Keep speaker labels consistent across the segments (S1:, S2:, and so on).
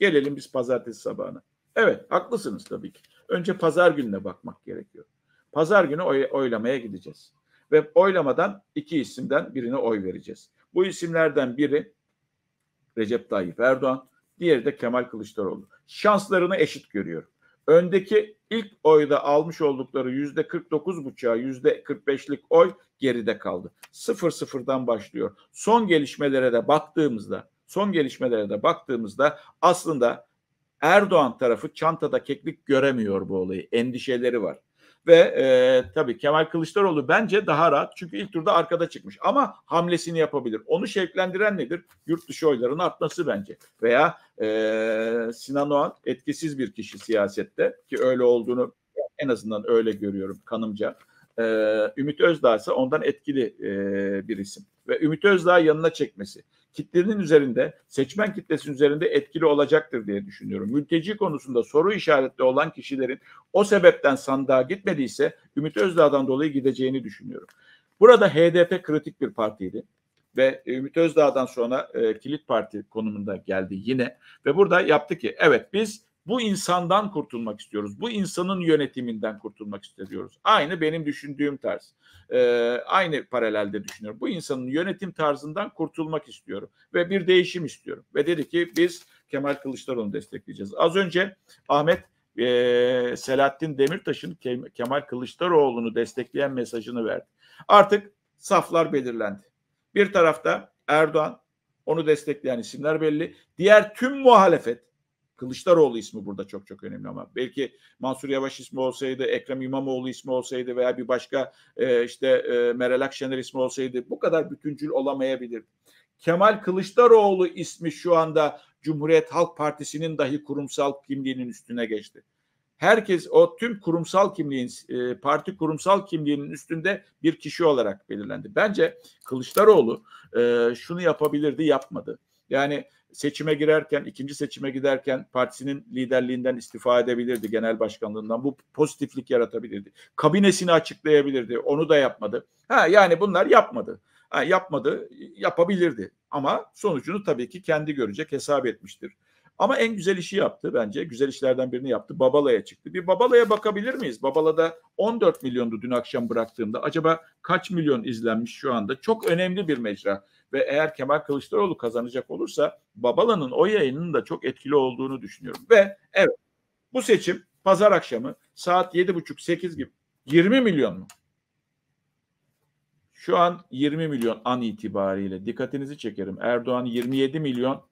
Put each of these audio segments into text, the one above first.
S1: Gelelim biz pazartesi sabahına. Evet haklısınız tabii ki. Önce pazar gününe bakmak gerekiyor. Pazar günü oy, oylamaya gideceğiz. Ve oylamadan iki isimden birine oy vereceğiz. Bu isimlerden biri Recep Tayyip Erdoğan, diğeri de Kemal Kılıçdaroğlu. Şanslarını eşit görüyorum. Öndeki ilk oyda almış oldukları yüzde 49 49,5'a yüzde 45'lik oy geride kaldı. Sıfır sıfırdan başlıyor. Son gelişmelere de baktığımızda son gelişmelere de baktığımızda aslında Erdoğan tarafı çantada keklik göremiyor bu olayı. Endişeleri var. Ve e, tabii Kemal Kılıçdaroğlu bence daha rahat çünkü ilk turda arkada çıkmış ama hamlesini yapabilir. Onu şevklendiren nedir? Yurt dışı oyların artması bence. Veya e, Sinan Oğan etkisiz bir kişi siyasette ki öyle olduğunu en azından öyle görüyorum kanımca. E, Ümit Özdağ ise ondan etkili e, bir isim. Ve Ümit Özdağ yanına çekmesi kitlenin üzerinde, seçmen kitlesinin üzerinde etkili olacaktır diye düşünüyorum. Mülteci konusunda soru işaretli olan kişilerin o sebepten sandığa gitmediyse Ümit Özdağ'dan dolayı gideceğini düşünüyorum. Burada HDP kritik bir partiydi ve Ümit Özdağ'dan sonra e, kilit parti konumunda geldi yine ve burada yaptı ki evet biz bu insandan kurtulmak istiyoruz. Bu insanın yönetiminden kurtulmak istiyoruz. Aynı benim düşündüğüm tarz. Ee, aynı paralelde düşünüyorum. Bu insanın yönetim tarzından kurtulmak istiyorum. Ve bir değişim istiyorum. Ve dedi ki biz Kemal Kılıçdaroğlu'nu destekleyeceğiz. Az önce Ahmet e, Selahattin Demirtaş'ın Kemal Kılıçdaroğlu'nu destekleyen mesajını verdi. Artık saflar belirlendi. Bir tarafta Erdoğan, onu destekleyen isimler belli. Diğer tüm muhalefet Kılıçdaroğlu ismi burada çok çok önemli ama belki Mansur Yavaş ismi olsaydı, Ekrem İmamoğlu ismi olsaydı veya bir başka e, işte e, Meral Akşener ismi olsaydı bu kadar bütüncül olamayabilir. Kemal Kılıçdaroğlu ismi şu anda Cumhuriyet Halk Partisi'nin dahi kurumsal kimliğinin üstüne geçti. Herkes o tüm kurumsal kimliğin, e, parti kurumsal kimliğinin üstünde bir kişi olarak belirlendi. Bence Kılıçdaroğlu e, şunu yapabilirdi, yapmadı. Yani seçime girerken, ikinci seçime giderken partisinin liderliğinden istifa edebilirdi, genel başkanlığından. Bu pozitiflik yaratabilirdi. Kabinesini açıklayabilirdi. Onu da yapmadı. Ha yani bunlar yapmadı. Ha, yapmadı, yapabilirdi. Ama sonucunu tabii ki kendi görecek, hesap etmiştir. Ama en güzel işi yaptı bence. Güzel işlerden birini yaptı. Babala'ya çıktı. Bir Babala'ya bakabilir miyiz? Babala'da 14 milyondu dün akşam bıraktığımda. Acaba kaç milyon izlenmiş şu anda? Çok önemli bir mecra ve eğer Kemal Kılıçdaroğlu kazanacak olursa Babala'nın o yayının da çok etkili olduğunu düşünüyorum. Ve evet bu seçim pazar akşamı saat yedi buçuk sekiz gibi 20 milyon mu? Şu an 20 milyon an itibariyle dikkatinizi çekerim. Erdoğan 27 milyon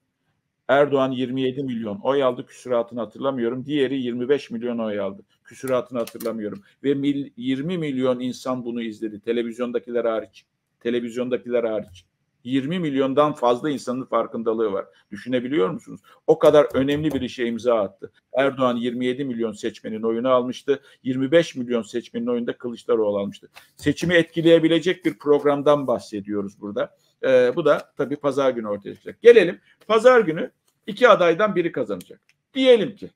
S1: Erdoğan 27 milyon oy aldı küsuratını hatırlamıyorum. Diğeri 25 milyon oy aldı küsuratını hatırlamıyorum. Ve mil, 20 milyon insan bunu izledi televizyondakiler hariç. Televizyondakiler hariç. 20 milyondan fazla insanın farkındalığı var. Düşünebiliyor musunuz? O kadar önemli bir işe imza attı. Erdoğan 27 milyon seçmenin oyunu almıştı. 25 milyon seçmenin oyunda Kılıçdaroğlu almıştı. Seçimi etkileyebilecek bir programdan bahsediyoruz burada. Ee, bu da tabii pazar günü ortaya çıkacak. Gelelim pazar günü iki adaydan biri kazanacak. Diyelim ki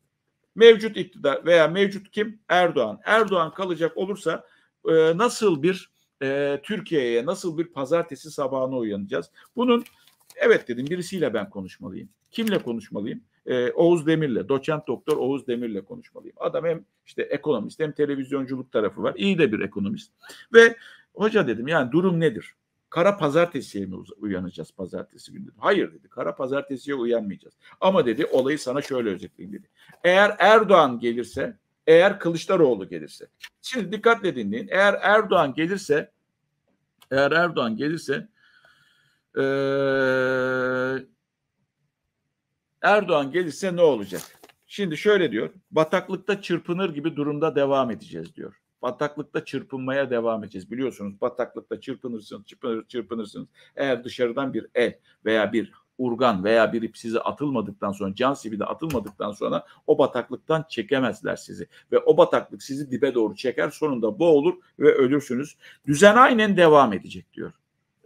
S1: mevcut iktidar veya mevcut kim? Erdoğan. Erdoğan kalacak olursa e, nasıl bir e, Türkiye'ye nasıl bir pazartesi sabahına uyanacağız? Bunun evet dedim birisiyle ben konuşmalıyım. Kimle konuşmalıyım? E, Oğuz Demir'le, doçent doktor Oğuz Demir'le konuşmalıyım. Adam hem işte ekonomist hem televizyonculuk tarafı var. İyi de bir ekonomist. Ve hoca dedim yani durum nedir? Kara pazartesiye mi uyanacağız pazartesi günü? Hayır dedi. Kara pazartesiye uyanmayacağız. Ama dedi olayı sana şöyle özetleyeyim dedi. Eğer Erdoğan gelirse eğer Kılıçdaroğlu gelirse. Şimdi dikkatle dinleyin. Eğer Erdoğan gelirse eğer Erdoğan gelirse ee, Erdoğan gelirse ne olacak? Şimdi şöyle diyor. Bataklıkta çırpınır gibi durumda devam edeceğiz diyor. Bataklıkta çırpınmaya devam edeceğiz. Biliyorsunuz bataklıkta çırpınırsınız, çırpınır, çırpınırsınız. Eğer dışarıdan bir el veya bir urgan veya bir ip sizi atılmadıktan sonra can sibi de atılmadıktan sonra o bataklıktan çekemezler sizi. Ve o bataklık sizi dibe doğru çeker sonunda boğulur ve ölürsünüz. Düzen aynen devam edecek diyor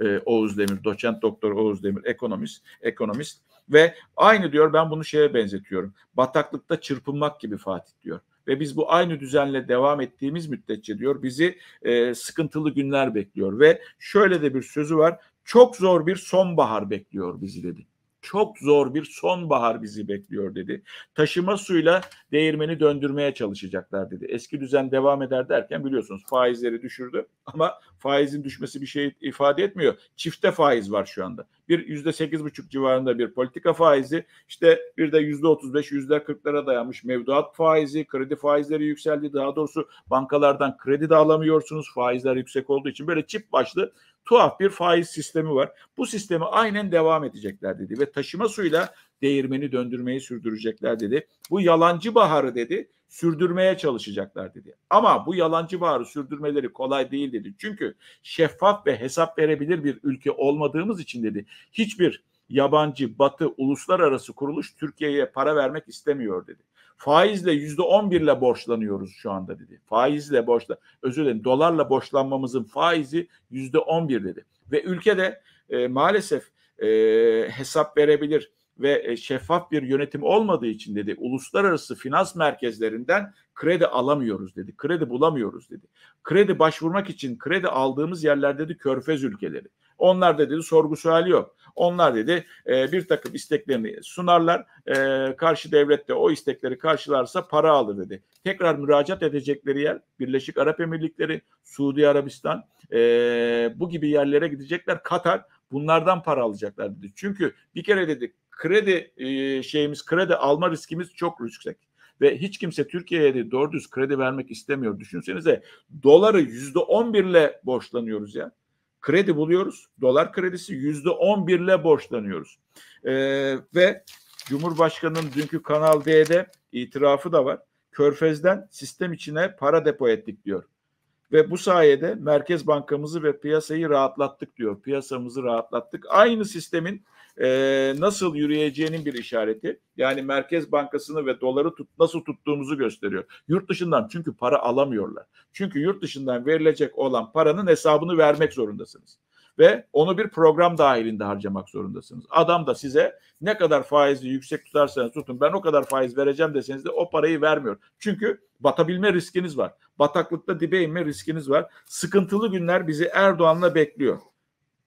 S1: e, Oğuz Demir, doçent doktor Oğuz Demir, ekonomist, ekonomist ve aynı diyor ben bunu şeye benzetiyorum. Bataklıkta çırpınmak gibi Fatih diyor. Ve biz bu aynı düzenle devam ettiğimiz müddetçe diyor bizi e, sıkıntılı günler bekliyor. Ve şöyle de bir sözü var. Çok zor bir sonbahar bekliyor bizi dedi. Çok zor bir sonbahar bizi bekliyor dedi. Taşıma suyla değirmeni döndürmeye çalışacaklar dedi. Eski düzen devam eder derken biliyorsunuz faizleri düşürdü ama faizin düşmesi bir şey ifade etmiyor. Çifte faiz var şu anda bir yüzde sekiz buçuk civarında bir politika faizi işte bir de yüzde otuz beş yüzde kırklara dayanmış mevduat faizi kredi faizleri yükseldi daha doğrusu bankalardan kredi de alamıyorsunuz faizler yüksek olduğu için böyle çift başlı tuhaf bir faiz sistemi var. Bu sistemi aynen devam edecekler dedi ve taşıma suyla değirmeni döndürmeyi sürdürecekler dedi. Bu yalancı baharı dedi sürdürmeye çalışacaklar dedi. Ama bu yalancı bağrı sürdürmeleri kolay değil dedi. Çünkü şeffaf ve hesap verebilir bir ülke olmadığımız için dedi. Hiçbir yabancı batı uluslararası kuruluş Türkiye'ye para vermek istemiyor dedi. Faizle yüzde on birle borçlanıyoruz şu anda dedi. Faizle borçla özür dilerim dolarla borçlanmamızın faizi yüzde on bir dedi. Ve ülkede e, maalesef e, hesap verebilir ve e, şeffaf bir yönetim olmadığı için dedi uluslararası finans merkezlerinden kredi alamıyoruz dedi. Kredi bulamıyoruz dedi. Kredi başvurmak için kredi aldığımız yerler dedi körfez ülkeleri. Onlar dedi sorgu suali yok. Onlar dedi e, bir takım isteklerini sunarlar. E, karşı devlet de o istekleri karşılarsa para alır dedi. Tekrar müracaat edecekleri yer Birleşik Arap Emirlikleri, Suudi Arabistan e, bu gibi yerlere gidecekler. Katar bunlardan para alacaklar dedi. Çünkü bir kere dedik kredi e, şeyimiz kredi alma riskimiz çok yüksek ve hiç kimse Türkiye'ye de doğru düz kredi vermek istemiyor. Düşünsenize doları yüzde on birle borçlanıyoruz ya. Kredi buluyoruz. Dolar kredisi yüzde on birle borçlanıyoruz. Ee, ve Cumhurbaşkanı'nın dünkü Kanal D'de itirafı da var. Körfez'den sistem içine para depo ettik diyor ve bu sayede Merkez Bankamızı ve piyasayı rahatlattık diyor. Piyasamızı rahatlattık. Aynı sistemin e, nasıl yürüyeceğinin bir işareti. Yani Merkez Bankası'nı ve doları tut, nasıl tuttuğumuzu gösteriyor. Yurt dışından çünkü para alamıyorlar. Çünkü yurt dışından verilecek olan paranın hesabını vermek zorundasınız ve onu bir program dahilinde harcamak zorundasınız. Adam da size ne kadar faizi yüksek tutarsanız tutun ben o kadar faiz vereceğim deseniz de o parayı vermiyor. Çünkü batabilme riskiniz var. Bataklıkta dibe inme riskiniz var. Sıkıntılı günler bizi Erdoğan'la bekliyor.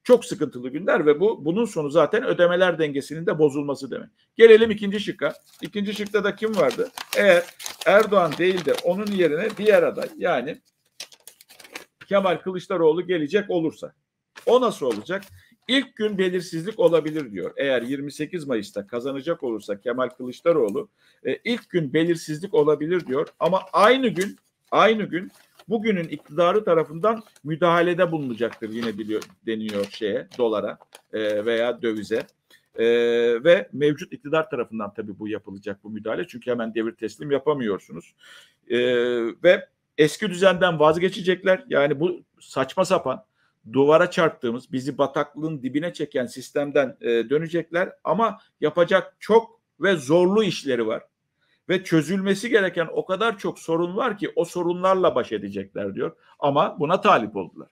S1: Çok sıkıntılı günler ve bu bunun sonu zaten ödemeler dengesinin de bozulması demek. Gelelim ikinci şıkka. İkinci şıkta da kim vardı? Eğer Erdoğan değil de onun yerine diğer aday yani Kemal Kılıçdaroğlu gelecek olursa o nasıl olacak? İlk gün belirsizlik olabilir diyor. Eğer 28 Mayıs'ta kazanacak olursa Kemal Kılıçdaroğlu e, ilk gün belirsizlik olabilir diyor. Ama aynı gün aynı gün bugünün iktidarı tarafından müdahalede bulunacaktır yine biliyor deniyor şeye dolara e, veya dövize. Ee, ve mevcut iktidar tarafından tabii bu yapılacak bu müdahale çünkü hemen devir teslim yapamıyorsunuz ee, ve eski düzenden vazgeçecekler yani bu saçma sapan duvara çarptığımız, bizi bataklığın dibine çeken sistemden e, dönecekler ama yapacak çok ve zorlu işleri var. Ve çözülmesi gereken o kadar çok sorun var ki o sorunlarla baş edecekler diyor. Ama buna talip oldular.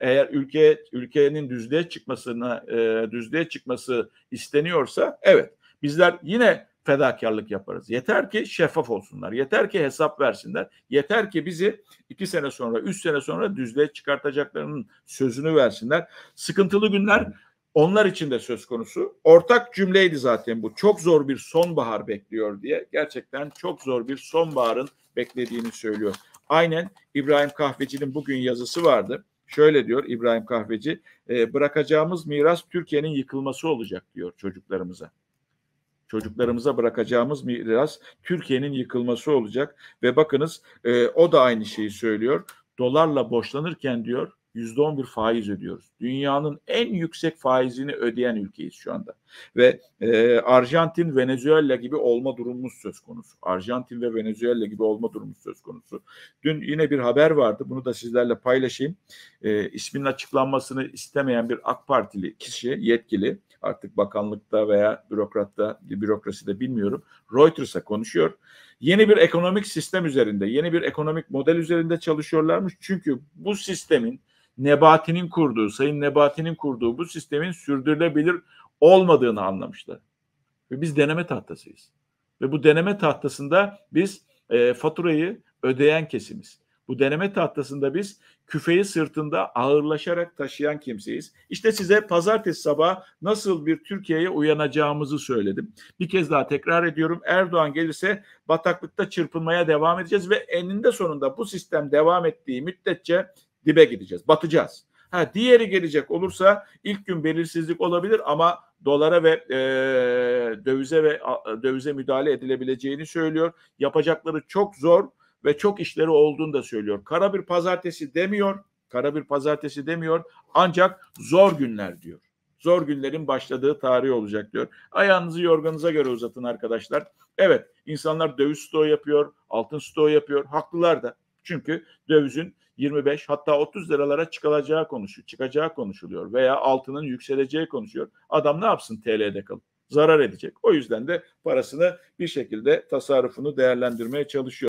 S1: Eğer ülke ülkenin düzlüğe çıkmasına e, düzlüğe çıkması isteniyorsa evet Bizler yine fedakarlık yaparız. Yeter ki şeffaf olsunlar. Yeter ki hesap versinler. Yeter ki bizi iki sene sonra, üç sene sonra düzlüğe çıkartacaklarının sözünü versinler. Sıkıntılı günler onlar için de söz konusu. Ortak cümleydi zaten bu. Çok zor bir sonbahar bekliyor diye. Gerçekten çok zor bir sonbaharın beklediğini söylüyor. Aynen İbrahim Kahveci'nin bugün yazısı vardı. Şöyle diyor İbrahim Kahveci, ee, bırakacağımız miras Türkiye'nin yıkılması olacak diyor çocuklarımıza çocuklarımıza bırakacağımız miras Türkiye'nin yıkılması olacak ve bakınız e, o da aynı şeyi söylüyor. Dolarla boşlanırken diyor %11 faiz ödüyoruz. Dünyanın en yüksek faizini ödeyen ülkeyiz şu anda. Ve e, Arjantin, Venezuela gibi olma durumumuz söz konusu. Arjantin ve Venezuela gibi olma durumumuz söz konusu. Dün yine bir haber vardı. Bunu da sizlerle paylaşayım. E, isminin açıklanmasını istemeyen bir AK Partili kişi, yetkili artık bakanlıkta veya bürokratta, bürokraside bilmiyorum. Reuters'a konuşuyor. Yeni bir ekonomik sistem üzerinde, yeni bir ekonomik model üzerinde çalışıyorlarmış. Çünkü bu sistemin Nebati'nin kurduğu, Sayın Nebati'nin kurduğu bu sistemin sürdürülebilir olmadığını anlamışlar. Ve biz deneme tahtasıyız. Ve bu deneme tahtasında biz e, faturayı ödeyen kesimiz. Bu deneme tahtasında biz küfeyi sırtında ağırlaşarak taşıyan kimseyiz. İşte size pazartesi sabah nasıl bir Türkiye'ye uyanacağımızı söyledim. Bir kez daha tekrar ediyorum. Erdoğan gelirse bataklıkta çırpınmaya devam edeceğiz ve eninde sonunda bu sistem devam ettiği müddetçe dibe gideceğiz, batacağız. Ha diğeri gelecek olursa ilk gün belirsizlik olabilir ama dolara ve e, dövize ve a, e, dövize müdahale edilebileceğini söylüyor. Yapacakları çok zor ve çok işleri olduğunu da söylüyor. Kara bir pazartesi demiyor. Kara bir pazartesi demiyor. Ancak zor günler diyor. Zor günlerin başladığı tarih olacak diyor. Ayağınızı yorganınıza göre uzatın arkadaşlar. Evet insanlar döviz stoğu yapıyor, altın stoğu yapıyor. Haklılar da. Çünkü dövizin 25 hatta 30 liralara çıkılacağı konuşu, çıkacağı konuşuluyor veya altının yükseleceği konuşuyor. Adam ne yapsın TL'de kalıp? Zarar edecek. O yüzden de parasını bir şekilde tasarrufunu değerlendirmeye çalışıyor.